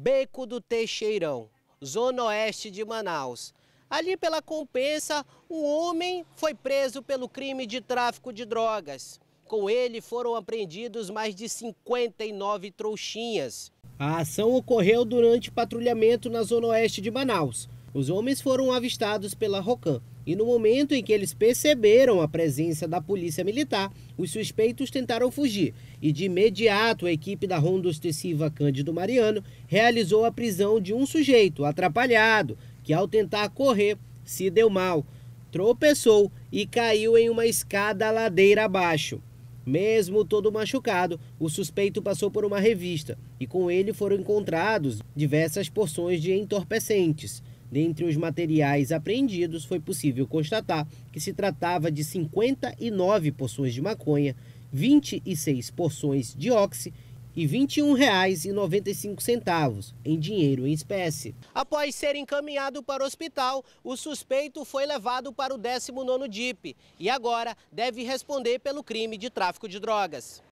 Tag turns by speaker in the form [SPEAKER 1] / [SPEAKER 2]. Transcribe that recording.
[SPEAKER 1] Beco do Teixeirão, zona oeste de Manaus. Ali pela compensa, um homem foi preso pelo crime de tráfico de drogas. Com ele foram apreendidos mais de 59 trouxinhas. A ação ocorreu durante patrulhamento na zona oeste de Manaus. Os homens foram avistados pela Rocan. E no momento em que eles perceberam a presença da polícia militar, os suspeitos tentaram fugir. E de imediato, a equipe da Ronda Ostensiva Cândido Mariano realizou a prisão de um sujeito atrapalhado, que ao tentar correr, se deu mal, tropeçou e caiu em uma escada ladeira abaixo. Mesmo todo machucado, o suspeito passou por uma revista e com ele foram encontrados diversas porções de entorpecentes. Dentre os materiais apreendidos, foi possível constatar que se tratava de 59 porções de maconha, 26 porções de óxido e R$ 21,95 em dinheiro em espécie. Após ser encaminhado para o hospital, o suspeito foi levado para o 19º DIP e agora deve responder pelo crime de tráfico de drogas.